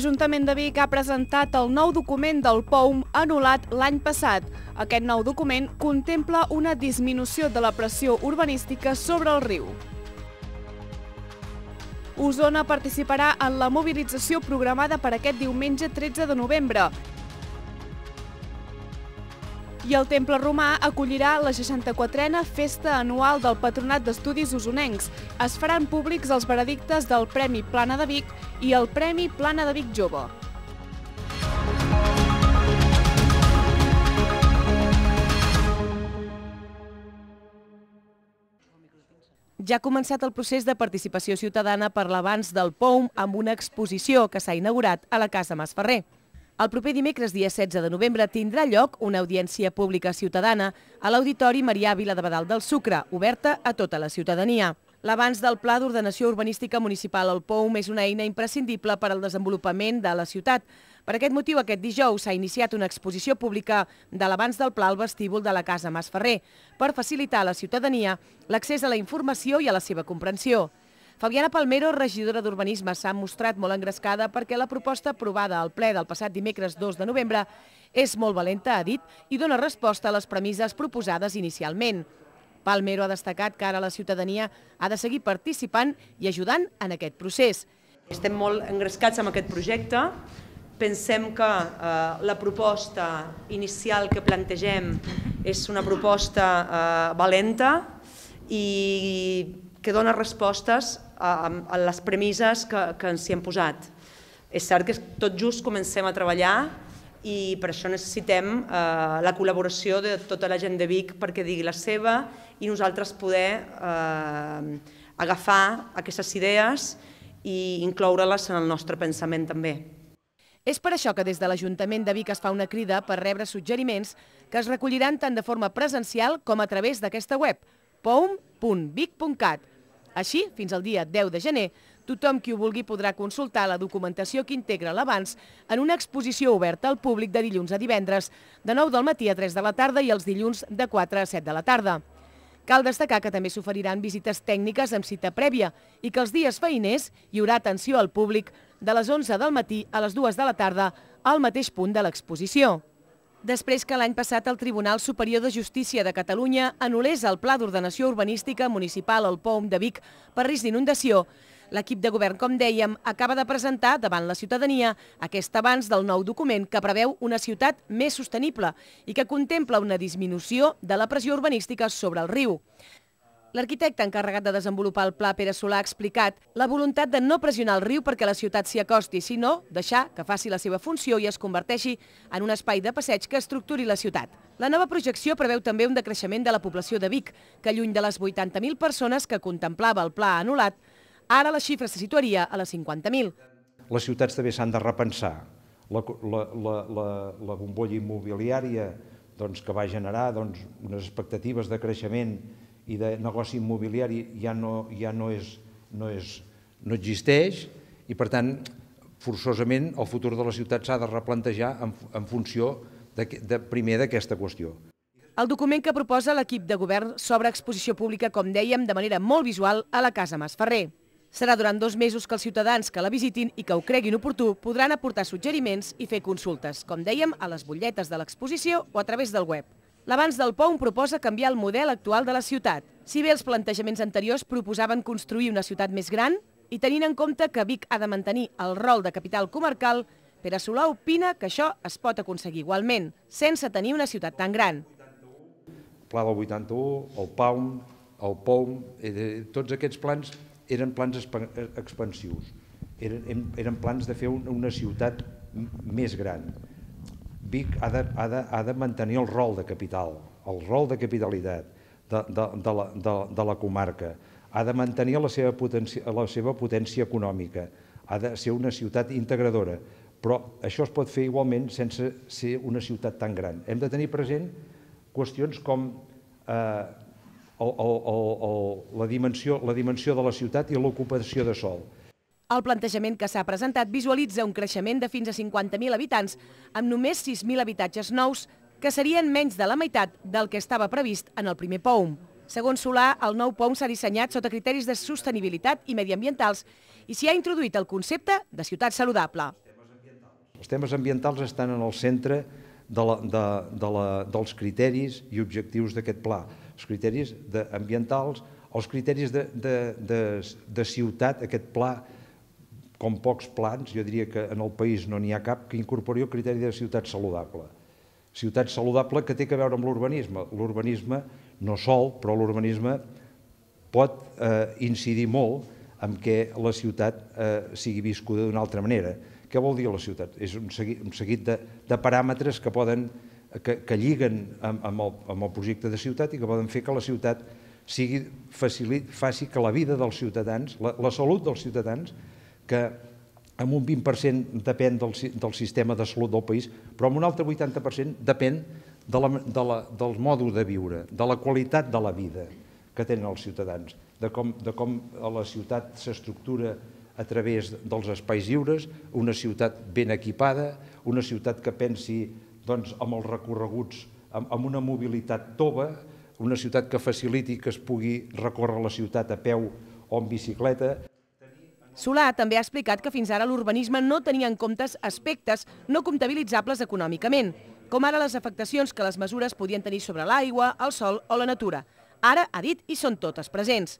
l'Ajuntament de Vic ha presentat el nou document del POUM anul·lat l'any passat. Aquest nou document contempla una disminució de la pressió urbanística sobre el riu. Osona participarà en la mobilització programada per aquest diumenge 13 de novembre i el Temple Romà acollirà la 64a Festa Anual del Patronat d'Estudis Osonencs. Es faran públics els veredictes del Premi Plana de Vic i el Premi Plana de Vic Jove. Ja ha començat el procés de participació ciutadana per l'abans del POUM amb una exposició que s'ha inaugurat a la Casa Masferrer. El proper dimecres, dia 16 de novembre, tindrà lloc una audiència pública ciutadana a l'Auditori Marià Vila de Badal del Sucre, oberta a tota la ciutadania. L'avanç del Pla d'Ordenació Urbanística Municipal al POUM és una eina imprescindible per al desenvolupament de la ciutat. Per aquest motiu, aquest dijous s'ha iniciat una exposició pública de l'avanç del Pla al vestíbul de la Casa Mas Ferrer per facilitar a la ciutadania l'accés a la informació i a la seva comprensió. Fabiana Palmero, regidora d'Urbanisme, s'ha mostrat molt engrescada perquè la proposta aprovada al ple del passat dimecres 2 de novembre és molt valenta, ha dit, i dona resposta a les premisses proposades inicialment. Palmero ha destacat que ara la ciutadania ha de seguir participant i ajudant en aquest procés. Estem molt engrescats amb aquest projecte, pensem que eh, la proposta inicial que plantegem és una proposta eh, valenta i que dona respostes a les premisses que, que ens hi hem posat. És cert que tot just comencem a treballar i per això necessitem eh, la col·laboració de tota la gent de Vic perquè digui la seva i nosaltres poder eh, agafar aquestes idees i incloure-les en el nostre pensament també. És per això que des de l'Ajuntament de Vic es fa una crida per rebre suggeriments que es recolliran tant de forma presencial com a través d'aquesta web, poum.vic.cat, així, fins al dia 10 de gener, tothom qui ho vulgui podrà consultar la documentació que integra l'abans en una exposició oberta al públic de dilluns a divendres, de 9 del matí a 3 de la tarda i els dilluns de 4 a 7 de la tarda. Cal destacar que també s'oferiran visites tècniques amb cita prèvia i que els dies feiners hi haurà atenció al públic de les 11 del matí a les 2 de la tarda al mateix punt de l'exposició després que l'any passat el Tribunal Superior de Justícia de Catalunya anul·lés el Pla d'Ordenació Urbanística Municipal al POUM de Vic per risc d'inundació, l'equip de govern, com dèiem, acaba de presentar davant la ciutadania aquest abans del nou document que preveu una ciutat més sostenible i que contempla una disminució de la pressió urbanística sobre el riu. L'arquitecte encarregat de desenvolupar el pla Pere Solà ha explicat la voluntat de no pressionar el riu perquè la ciutat s'hi acosti, sinó deixar que faci la seva funció i es converteixi en un espai de passeig que estructuri la ciutat. La nova projecció preveu també un decreixement de la població de Vic, que lluny de les 80.000 persones que contemplava el pla anul·lat, ara la xifra se situaria a les 50.000. Les ciutats també s'han de repensar. La, la, la, la bombolla immobiliària doncs, que va generar doncs, unes expectatives de creixement i de negoci immobiliari ja no, ja no, és, no, és, no existeix i, per tant, forçosament el futur de la ciutat s'ha de replantejar en, en funció de, de, primer d'aquesta qüestió. El document que proposa l'equip de govern s'obre exposició pública, com dèiem, de manera molt visual a la Casa Masferrer. Serà durant dos mesos que els ciutadans que la visitin i que ho creguin oportú podran aportar suggeriments i fer consultes, com dèiem, a les butlletes de l'exposició o a través del web. L'Abans del POUM proposa canviar el model actual de la ciutat. Si bé els plantejaments anteriors proposaven construir una ciutat més gran, i tenint en compte que Vic ha de mantenir el rol de capital comarcal, Pere Solà opina que això es pot aconseguir igualment, sense tenir una ciutat tan gran. Pla del 81, el PAUM, el POUM, eh, tots aquests plans eren plans eh, expansius, eren, eren plans de fer una ciutat més gran. Vic ha de, ha de, ha de mantenir el rol de capital, el rol de capitalitat de, de, de, la, de, de la comarca, ha de mantenir la seva potència, la seva potència econòmica, ha de ser una ciutat integradora, però això es pot fer igualment sense ser una ciutat tan gran. Hem de tenir present qüestions com eh, el, el, el, la, dimensió, la dimensió de la ciutat i l'ocupació de sol el plantejament que s'ha presentat visualitza un creixement de fins a 50.000 habitants, amb només 6.000 habitatges nous, que serien menys de la meitat del que estava previst en el primer POUM. Segons Solà, el nou POUM s'ha dissenyat sota criteris de sostenibilitat i mediambientals i s'hi ha introduït el concepte de ciutat saludable. Els temes ambientals estan en el centre de la, de, de la, dels criteris i objectius d'aquest pla. Els criteris de, ambientals, els criteris de, de, de, de ciutat, aquest pla com pocs plans, jo diria que en el país no n'hi ha cap, que incorpori el criteri de ciutat saludable. Ciutat saludable que té a veure amb l'urbanisme. L'urbanisme no sol, però l'urbanisme pot eh, incidir molt en què la ciutat eh, sigui viscuda d'una altra manera. Què vol dir la ciutat? És un seguit, un seguit de, de paràmetres que poden que, que lliguen amb, amb, el, amb el projecte de ciutat i que poden fer que la ciutat sigui facilit, faci que la vida dels ciutadans, la, la salut dels ciutadans, que amb un 20% depèn del, del sistema de salut del país, però amb un altre 80% depèn de la, de la, del modo de viure, de la qualitat de la vida que tenen els ciutadans, de com, de com la ciutat s'estructura a través dels espais lliures, una ciutat ben equipada, una ciutat que pensi doncs, amb els recorreguts, amb, amb una mobilitat tova, una ciutat que faciliti que es pugui recórrer la ciutat a peu o en bicicleta. Solà també ha explicat que fins ara l'urbanisme no tenia en comptes aspectes no comptabilitzables econòmicament, com ara les afectacions que les mesures podien tenir sobre l'aigua, el sol o la natura. Ara, ha dit, hi són totes presents.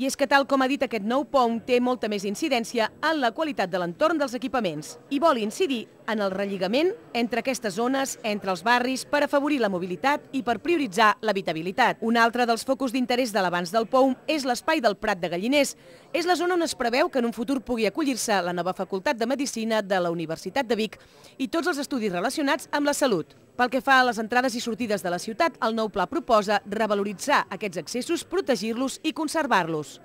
I és que, tal com ha dit aquest nou POM, té molta més incidència en la qualitat de l'entorn dels equipaments i vol incidir en el relligament entre aquestes zones, entre els barris, per afavorir la mobilitat i per prioritzar l'habitabilitat. Un altre dels focus d'interès de l'abans del POUM és l'espai del Prat de Galliners. És la zona on es preveu que en un futur pugui acollir-se la nova Facultat de Medicina de la Universitat de Vic i tots els estudis relacionats amb la salut. Pel que fa a les entrades i sortides de la ciutat, el nou pla proposa revaloritzar aquests accessos, protegir-los i conservar-los.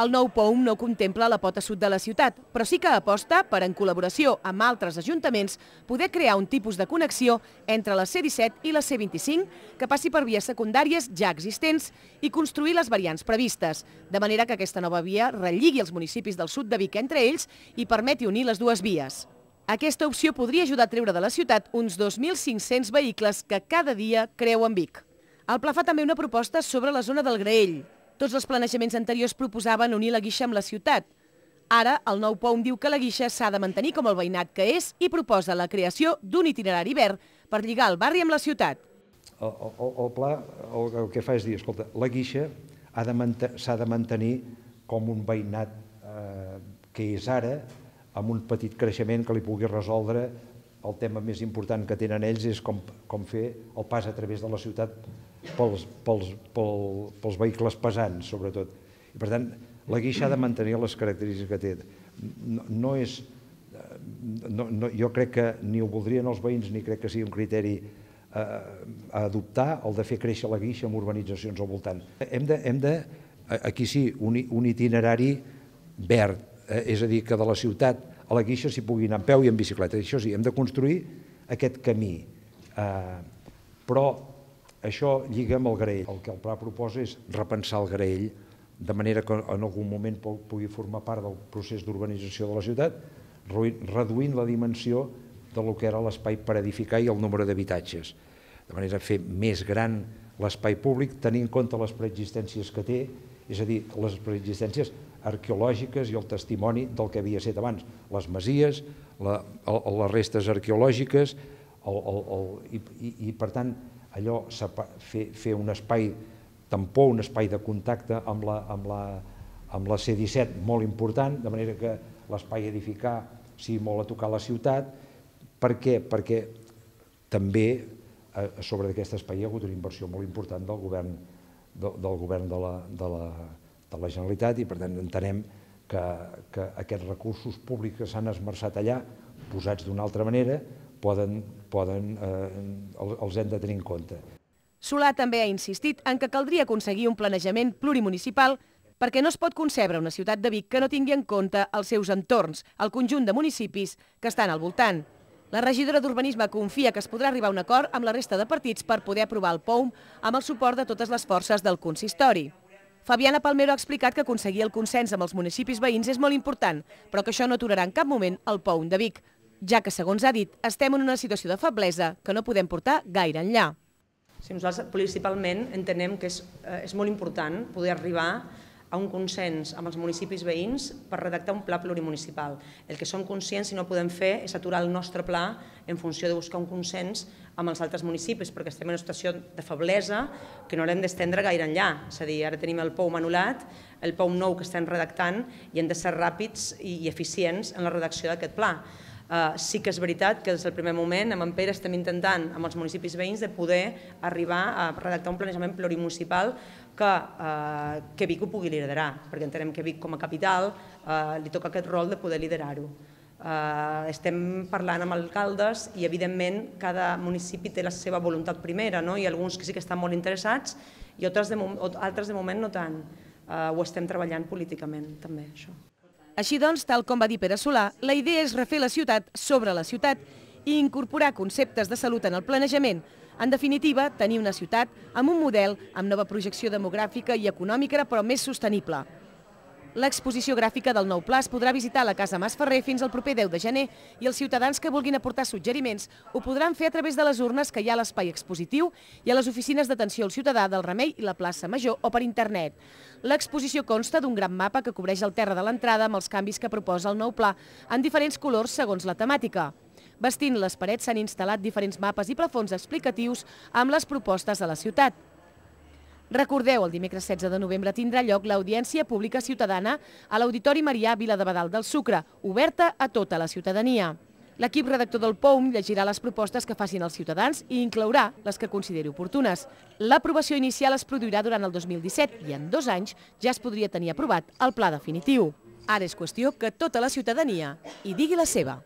El nou POUM no contempla la pota sud de la ciutat, però sí que aposta per, en col·laboració amb altres ajuntaments, poder crear un tipus de connexió entre la C-17 i la C-25 que passi per vies secundàries ja existents i construir les variants previstes, de manera que aquesta nova via relligui els municipis del sud de Vic entre ells i permeti unir les dues vies. Aquesta opció podria ajudar a treure de la ciutat uns 2.500 vehicles que cada dia creuen Vic. El pla fa també una proposta sobre la zona del Graell. Tots els planejaments anteriors proposaven unir la guixa amb la ciutat. Ara, el nou POM diu que la guixa s'ha de mantenir com el veïnat que és i proposa la creació d'un itinerari verd per lligar el barri amb la ciutat. El, pla el, que fa és dir, escolta, la guixa s'ha de, de mantenir com un veïnat eh, que és ara amb un petit creixement que li pugui resoldre el tema més important que tenen ells és com, com fer el pas a través de la ciutat pels, pels, pels, pels vehicles pesants, sobretot. I, per tant, la guixa ha de mantenir les característiques que té. No, no és, eh, no, no, jo crec que ni ho voldrien els veïns ni crec que sigui un criteri eh, a adoptar el de fer créixer la guixa amb urbanitzacions al voltant. Hem de, hem de aquí sí, un, un itinerari verd, eh, és a dir, que de la ciutat a la Guixa s'hi pugui anar en peu i en bicicleta. Això sí, hem de construir aquest camí. Eh, però això lliga amb el Graell. El que el pla proposa és repensar el Graell de manera que en algun moment pugui formar part del procés d'urbanització de la ciutat, reduint la dimensió de lo que era l'espai per edificar i el nombre d'habitatges. De manera a fer més gran l'espai públic, tenint en compte les preexistències que té, és a dir, les preexistències arqueològiques i el testimoni del que havia set abans, les masies, la, les restes arqueològiques, el, i, i, per tant allò fer, fer un espai tampó, un espai de contacte amb la, amb la, amb la C-17 molt important, de manera que l'espai edificar sigui molt a tocar la ciutat. Per què? Perquè també sobre d'aquest espai hi ha hagut una inversió molt important del govern, del, del govern de la, de la, de la Generalitat i per tant entenem que, que aquests recursos públics que s'han esmerçat allà, posats d'una altra manera, poden, poden, eh, els hem de tenir en compte. Solà també ha insistit en que caldria aconseguir un planejament plurimunicipal perquè no es pot concebre una ciutat de Vic que no tingui en compte els seus entorns, el conjunt de municipis que estan al voltant. La regidora d'Urbanisme confia que es podrà arribar a un acord amb la resta de partits per poder aprovar el POUM amb el suport de totes les forces del consistori. Fabiana Palmero ha explicat que aconseguir el consens amb els municipis veïns és molt important, però que això no aturarà en cap moment el POUN de Vic, ja que, segons ha dit, estem en una situació de feblesa que no podem portar gaire enllà. nosaltres principalment entenem que és, eh, és molt important poder arribar a un consens amb els municipis veïns per redactar un pla plurimunicipal. El que som conscients, si no podem fer, és aturar el nostre pla en funció de buscar un consens amb els altres municipis, perquè estem en una situació de feblesa que no l'hem d'estendre gaire enllà. És a dir, ara tenim el POU manulat, el POU nou que estem redactant i hem de ser ràpids i eficients en la redacció d'aquest pla. Eh, sí que és veritat que des del primer moment amb en Pere estem intentant amb els municipis veïns de poder arribar a redactar un planejament plurimunicipal que, eh, que Vic ho pugui liderar, perquè entenem que Vic com a capital eh, li toca aquest rol de poder liderar-ho. Eh, estem parlant amb alcaldes i evidentment cada municipi té la seva voluntat primera, no? hi ha alguns que sí que estan molt interessats i altres de, altres de moment no tant. Eh, ho estem treballant políticament també, això. Així doncs, tal com va dir Pere Solà, la idea és refer la ciutat sobre la ciutat i incorporar conceptes de salut en el planejament. En definitiva, tenir una ciutat amb un model amb nova projecció demogràfica i econòmica, però més sostenible. L'exposició gràfica del nou pla es podrà visitar a la Casa Masferrer fins al proper 10 de gener i els ciutadans que vulguin aportar suggeriments ho podran fer a través de les urnes que hi ha a l'espai expositiu i a les oficines d'atenció al ciutadà del Remei i la plaça Major o per internet. L'exposició consta d'un gran mapa que cobreix el terra de l'entrada amb els canvis que proposa el nou pla en diferents colors segons la temàtica. Vestint les parets s'han instal·lat diferents mapes i plafons explicatius amb les propostes de la ciutat. Recordeu, el dimecres 16 de novembre tindrà lloc l'Audiència Pública Ciutadana a l'Auditori Marià Vila de Badal del Sucre, oberta a tota la ciutadania. L'equip redactor del POUM llegirà les propostes que facin els ciutadans i inclourà les que consideri oportunes. L'aprovació inicial es produirà durant el 2017 i en dos anys ja es podria tenir aprovat el pla definitiu. Ara és qüestió que tota la ciutadania hi digui la seva.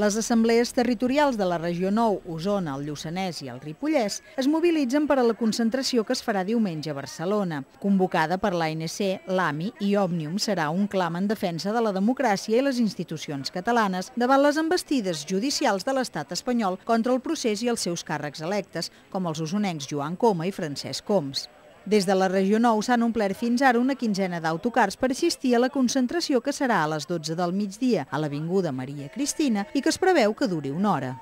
Les assemblees territorials de la regió 9, Osona, el Lluçanès i el Ripollès es mobilitzen per a la concentració que es farà diumenge a Barcelona. Convocada per l'ANC, l'AMI i Òmnium serà un clam en defensa de la democràcia i les institucions catalanes davant les embestides judicials de l'estat espanyol contra el procés i els seus càrrecs electes, com els osonencs Joan Coma i Francesc Coms. Des de la regió 9 s'han omplert fins ara una quinzena d'autocars per assistir a la concentració que serà a les 12 del migdia a l'Avinguda Maria Cristina i que es preveu que duri una hora.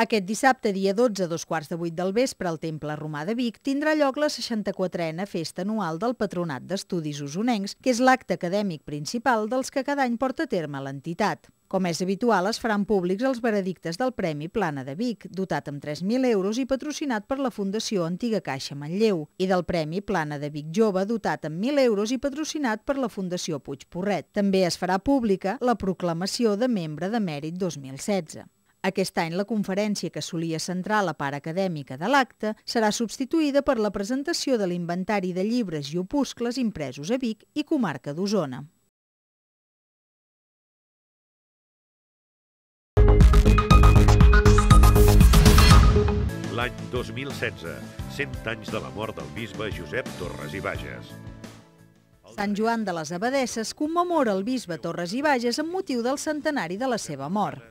Aquest dissabte, dia 12, dos quarts de vuit del vespre, al Temple Romà de Vic, tindrà lloc la 64a Festa Anual del Patronat d'Estudis Usonencs, que és l'acte acadèmic principal dels que cada any porta a terme l'entitat. Com és habitual, es faran públics els veredictes del Premi Plana de Vic, dotat amb 3.000 euros i patrocinat per la Fundació Antiga Caixa Manlleu, i del Premi Plana de Vic Jove, dotat amb 1.000 euros i patrocinat per la Fundació Puig Porret. També es farà pública la proclamació de membre de mèrit 2016. Aquest any la conferència que solia centrar la part acadèmica de l'acte serà substituïda per la presentació de l'inventari de llibres i opuscles impresos a Vic i comarca d'Osona. L'any 2016, 100 anys de la mort del bisbe Josep Torres i Bages. Sant Joan de les Abadesses commemora el bisbe Torres i Bages amb motiu del centenari de la seva mort.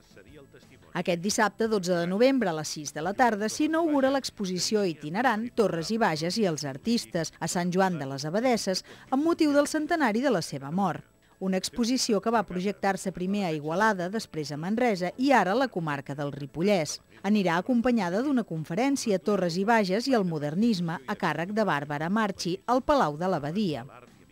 Aquest dissabte, 12 de novembre, a les 6 de la tarda, s'inaugura l'exposició itinerant Torres i Bages i els artistes a Sant Joan de les Abadesses amb motiu del centenari de la seva mort. Una exposició que va projectar-se primer a Igualada, després a Manresa i ara a la comarca del Ripollès. Anirà acompanyada d'una conferència a Torres i Bages i el modernisme a càrrec de Bàrbara Marchi al Palau de l'Abadia.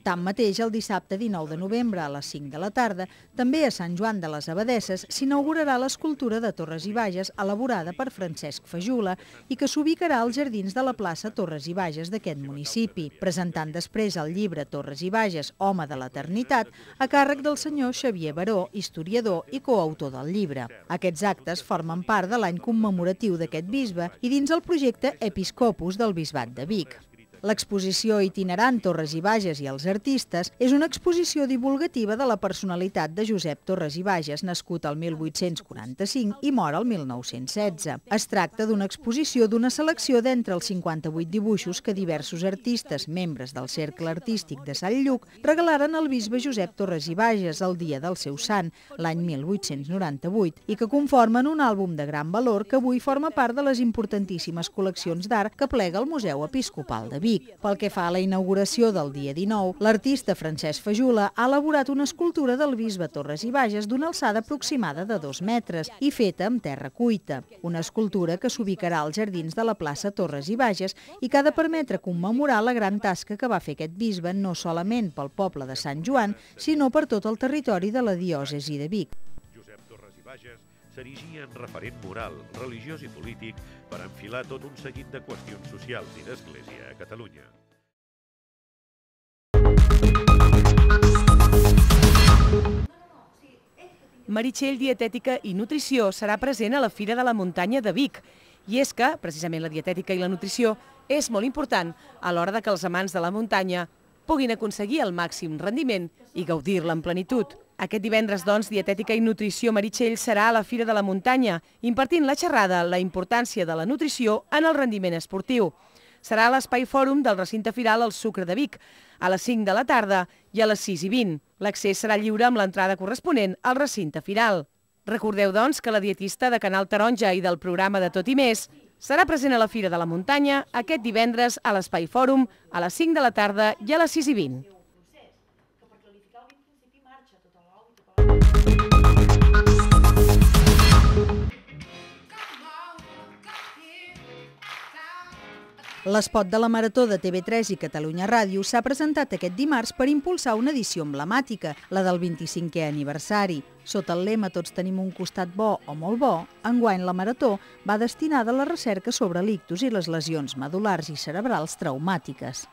Tanmateix, el dissabte 19 de novembre a les 5 de la tarda, també a Sant Joan de les Abadesses, s'inaugurarà l'escultura de Torres i Bages elaborada per Francesc Fajula i que s'ubicarà als jardins de la plaça Torres i Bages d'aquest municipi, presentant després el llibre Torres i Bages, Home de l'Eternitat, a càrrec del senyor Xavier Baró, historiador i coautor del llibre. Aquests actes formen part de l'any commemoratiu d'aquest bisbe i dins el projecte Episcopus del Bisbat de Vic. L'exposició itinerant Torres i Bages i els artistes és una exposició divulgativa de la personalitat de Josep Torres i Bages, nascut el 1845 i mort el 1916. Es tracta d'una exposició d'una selecció d'entre els 58 dibuixos que diversos artistes, membres del Cercle Artístic de Sant Lluc, regalaren al bisbe Josep Torres i Bages el dia del seu sant, l'any 1898, i que conformen un àlbum de gran valor que avui forma part de les importantíssimes col·leccions d'art que plega el Museu Episcopal de Vic. Vic. Pel que fa a la inauguració del dia 19, l'artista Francesc Fajula ha elaborat una escultura del bisbe Torres i Bages d'una alçada aproximada de dos metres i feta amb terra cuita. Una escultura que s'ubicarà als jardins de la plaça Torres i Bages i que ha de permetre commemorar la gran tasca que va fer aquest bisbe no solament pel poble de Sant Joan, sinó per tot el territori de la diòcesi de Vic. Josep Torres i Bages s'erigia en referent moral, religiós i polític per enfilar tot un seguit de qüestions socials i d'església a Catalunya. Meritxell Dietètica i Nutrició serà present a la Fira de la Muntanya de Vic. I és que, precisament, la dietètica i la nutrició és molt important a l'hora de que els amants de la muntanya puguin aconseguir el màxim rendiment i gaudir-la en plenitud. Aquest divendres, doncs, Dietètica i Nutrició Meritxell serà a la Fira de la Muntanya, impartint la xerrada La importància de la nutrició en el rendiment esportiu. Serà a l'Espai Fòrum del recinte firal al Sucre de Vic, a les 5 de la tarda i a les 6 i 20. L'accés serà lliure amb l'entrada corresponent al recinte firal. Recordeu, doncs, que la dietista de Canal Taronja i del programa de Tot i Més serà present a la Fira de la Muntanya aquest divendres a l'Espai Fòrum a les 5 de la tarda i a les 6 i 20. L'espot de la Marató de TV3 i Catalunya Ràdio s'ha presentat aquest dimarts per impulsar una edició emblemàtica, la del 25è aniversari. Sota el lema Tots tenim un costat bo o molt bo, enguany la Marató va destinada a la recerca sobre l'ictus i les lesions medulars i cerebrals traumàtiques.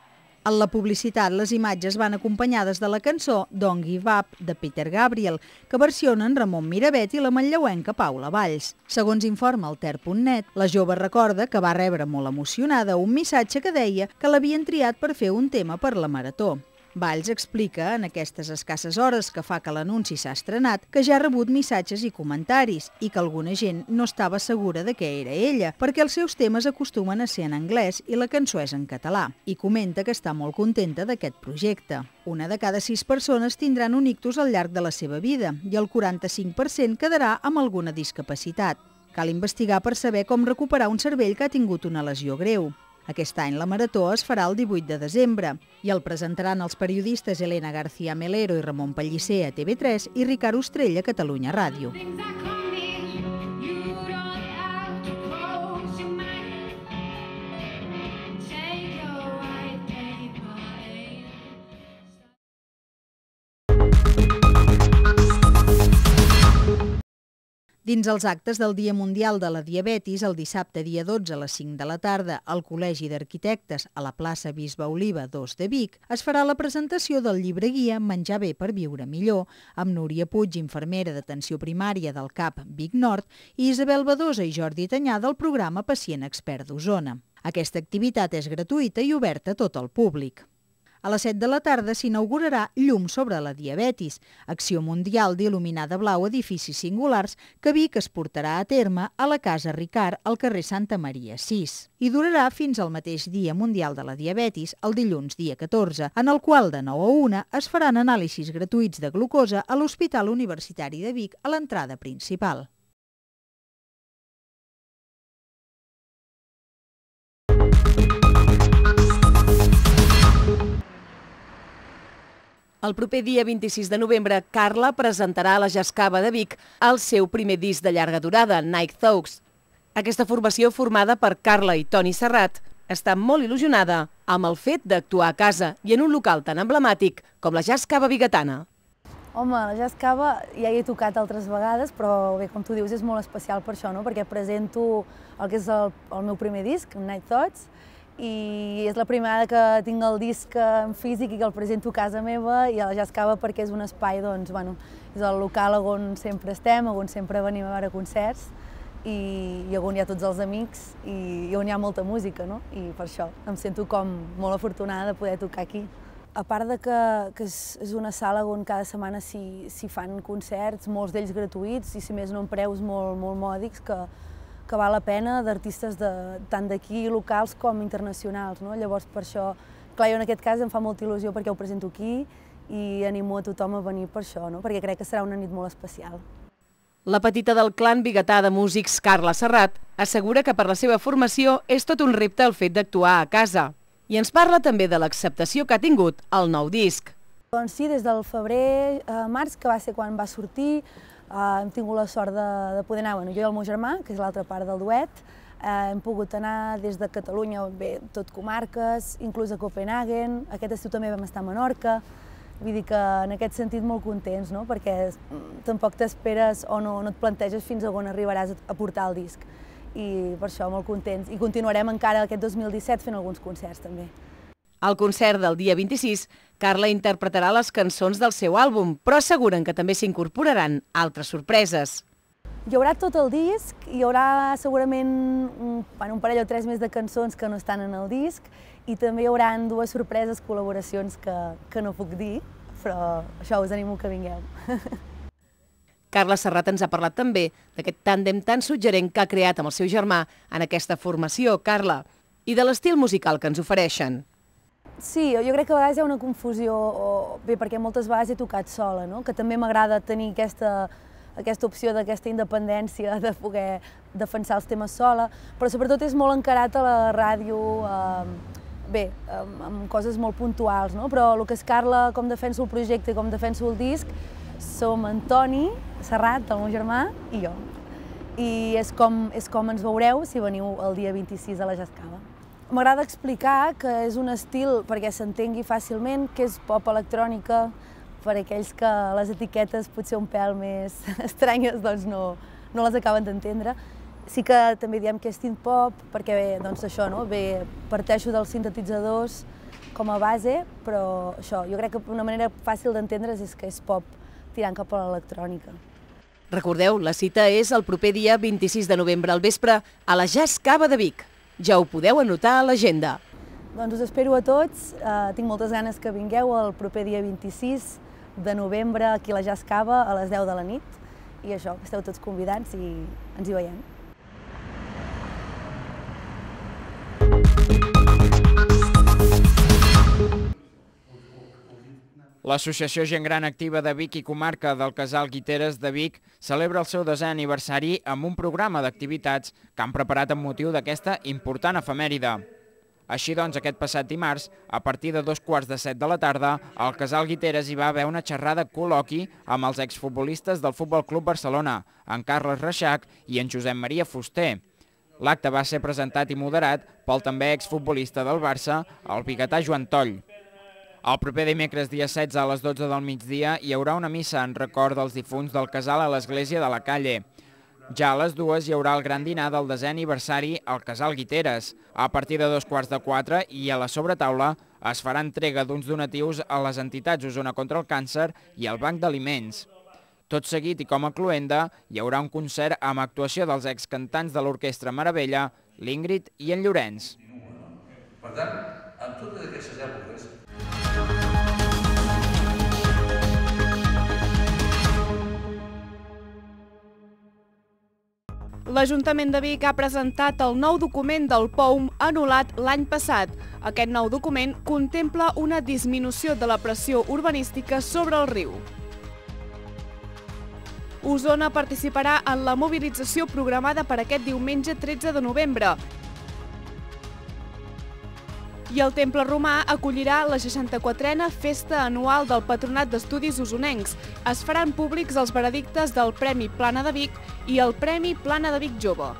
En la publicitat, les imatges van acompanyades de la cançó Don't Give Up, de Peter Gabriel, que versionen Ramon Miravet i la manlleuenca Paula Valls. Segons informa el Ter.net, la jove recorda que va rebre molt emocionada un missatge que deia que l'havien triat per fer un tema per la marató. Valls explica, en aquestes escasses hores que fa que l'anunci s'ha estrenat, que ja ha rebut missatges i comentaris i que alguna gent no estava segura de què era ella, perquè els seus temes acostumen a ser en anglès i la cançó és en català, i comenta que està molt contenta d'aquest projecte. Una de cada sis persones tindran un ictus al llarg de la seva vida i el 45% quedarà amb alguna discapacitat. Cal investigar per saber com recuperar un cervell que ha tingut una lesió greu. Aquest any la marató es farà el 18 de desembre i el presentaran els periodistes Elena García Melero i Ramon Pellicer a TV3 i Ricard Ostrell a Catalunya Ràdio. Things Dins els actes del Dia Mundial de la Diabetis, el dissabte dia 12 a les 5 de la tarda al Col·legi d'Arquitectes a la plaça Bisbe Oliva 2 de Vic es farà la presentació del llibre guia Menjar bé per viure millor, amb Núria Puig, infermera d'atenció primària del CAP Vic Nord, i Isabel Badosa i Jordi Tanyà del programa Pacient Expert d'Osona. Aquesta activitat és gratuïta i oberta a tot el públic. A les 7 de la tarda s'inaugurarà Llum sobre la diabetis, acció mundial d'il·luminada blau edificis singulars que Vic es portarà a terme a la Casa Ricard al carrer Santa Maria 6 i durarà fins al mateix Dia Mundial de la Diabetis, el dilluns dia 14, en el qual de 9 a 1 es faran anàlisis gratuïts de glucosa a l'Hospital Universitari de Vic a l'entrada principal. El proper dia 26 de novembre, Carla presentarà a la Jascava de Vic el seu primer disc de llarga durada, Nike Thoughts. Aquesta formació formada per Carla i Toni Serrat està molt il·lusionada amb el fet d'actuar a casa i en un local tan emblemàtic com la Jascava Bigatana. Home, la Jascava ja hi he tocat altres vegades, però bé, com tu dius, és molt especial per això, no? perquè presento el que és el, el meu primer disc, Night Thoughts, i és la primera vegada que tinc el disc eh, en físic i que el presento a casa meva i a la Jascava perquè és un espai, doncs, bueno, és el local on sempre estem, on sempre venim a veure concerts i, i on hi ha tots els amics i, i on hi ha molta música, no? I per això em sento com molt afortunada de poder tocar aquí. A part de que, que és, és una sala on cada setmana s'hi fan concerts, molts d'ells gratuïts i si més no en preus molt, molt mòdics, que, que val la pena d'artistes tant d'aquí locals com internacionals. No? Llavors, per això, clar, jo en aquest cas em fa molta il·lusió perquè ho presento aquí i animo a tothom a venir per això, no? perquè crec que serà una nit molt especial. La petita del clan biguetà de músics Carla Serrat assegura que per la seva formació és tot un repte el fet d'actuar a casa i ens parla també de l'acceptació que ha tingut el nou disc. Doncs sí, des del febrer a eh, març, que va ser quan va sortir, Eh, hem tingut la sort de, de poder anar, bueno, jo i el meu germà, que és l'altra part del duet, eh, hem pogut anar des de Catalunya, bé, tot comarques, inclús a Copenhagen, aquest estiu també vam estar a Menorca, vull dir que en aquest sentit molt contents, no? perquè mm, tampoc t'esperes o no, no et planteges fins a on arribaràs a portar el disc i per això molt contents. I continuarem encara aquest 2017 fent alguns concerts també. Al concert del dia 26, Carla interpretarà les cançons del seu àlbum, però asseguren que també s'incorporaran altres sorpreses. Hi haurà tot el disc, hi haurà segurament un, bueno, un parell o tres més de cançons que no estan en el disc i també hi haurà dues sorpreses, col·laboracions que, que no puc dir, però això us animo que vingueu. Carla Serrat ens ha parlat també d'aquest tàndem tan suggerent que ha creat amb el seu germà en aquesta formació, Carla, i de l'estil musical que ens ofereixen. Sí, jo crec que a vegades hi ha una confusió, o, bé, perquè moltes vegades he tocat sola, no? que també m'agrada tenir aquesta, aquesta opció d'aquesta independència, de poder defensar els temes sola, però sobretot és molt encarat a la ràdio, eh, bé, amb, amb coses molt puntuals, no? però el que és Carla, com defenso el projecte i com defenso el disc, som en Toni Serrat, el meu germà, i jo. I és com, és com ens veureu si veniu el dia 26 a la Jascava. M'agrada explicar que és un estil perquè s'entengui fàcilment, que és pop electrònica, per aquells que les etiquetes potser un pèl més estranyes doncs no, no les acaben d'entendre. Sí que també diem que és synth pop perquè bé, doncs això, no? bé, parteixo dels sintetitzadors com a base, però això, jo crec que una manera fàcil d'entendre's és que és pop tirant cap a l'electrònica. Recordeu, la cita és el proper dia 26 de novembre al vespre a la Jazz Cava de Vic. Ja ho podeu anotar a l'agenda. Doncs us espero a tots. Uh, tinc moltes ganes que vingueu el proper dia 26 de novembre aquí a la Jascava a les 10 de la nit. I això, esteu tots convidats i ens hi veiem. L'Associació Gent Gran Activa de Vic i Comarca del Casal Guiteres de Vic celebra el seu desè aniversari amb un programa d'activitats que han preparat amb motiu d'aquesta important efemèride. Així doncs, aquest passat dimarts, a partir de dos quarts de set de la tarda, al Casal Guiteres hi va haver una xerrada col·loqui amb els exfutbolistes del Futbol Club Barcelona, en Carles Reixac i en Josep Maria Fuster. L'acte va ser presentat i moderat pel també exfutbolista del Barça, el biguetà Joan Toll. El proper dimecres dia 16 a les 12 del migdia hi haurà una missa en record dels difunts del casal a l'església de la Calle. Ja a les dues hi haurà el gran dinar del desè aniversari al casal Guiteres. A partir de dos quarts de quatre i a la sobretaula es farà entrega d'uns donatius a les entitats Osona contra el càncer i al Banc d'Aliments. Tot seguit i com a cluenda hi haurà un concert amb actuació dels excantants de l'Orquestra Meravella, l'Ingrid i en Llorenç. Per tant, en totes aquestes èpoques L'Ajuntament de Vic ha presentat el nou document del POUM anul·lat l'any passat. Aquest nou document contempla una disminució de la pressió urbanística sobre el riu. Osona participarà en la mobilització programada per aquest diumenge 13 de novembre i el Temple Romà acollirà la 64a Festa Anual del Patronat d'Estudis Usonencs. Es faran públics els veredictes del Premi Plana de Vic i el Premi Plana de Vic Jove.